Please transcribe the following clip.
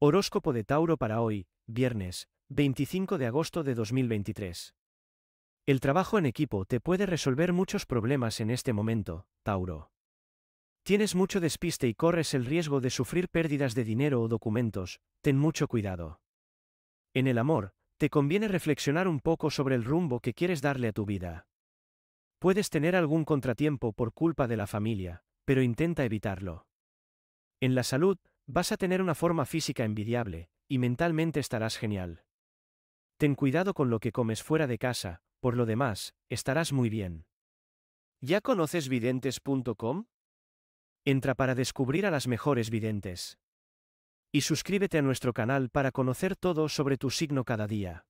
Horóscopo de Tauro para hoy, viernes, 25 de agosto de 2023. El trabajo en equipo te puede resolver muchos problemas en este momento, Tauro. Tienes mucho despiste y corres el riesgo de sufrir pérdidas de dinero o documentos, ten mucho cuidado. En el amor, te conviene reflexionar un poco sobre el rumbo que quieres darle a tu vida. Puedes tener algún contratiempo por culpa de la familia, pero intenta evitarlo. En la salud, Vas a tener una forma física envidiable, y mentalmente estarás genial. Ten cuidado con lo que comes fuera de casa, por lo demás, estarás muy bien. ¿Ya conoces videntes.com? Entra para descubrir a las mejores videntes. Y suscríbete a nuestro canal para conocer todo sobre tu signo cada día.